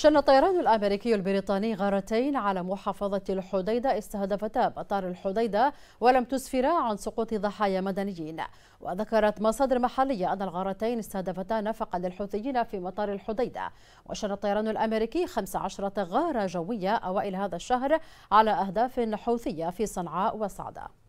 شن الطيران الأمريكي البريطاني غارتين على محافظة الحديدة استهدفتا مطار الحديدة ولم تسفرا عن سقوط ضحايا مدنيين وذكرت مصادر محلية أن الغارتين استهدفتا نفقا للحوثيين في مطار الحديدة وشن الطيران الأمريكي 15 غارة جوية أوائل هذا الشهر على أهداف حوثية في صنعاء وصعدة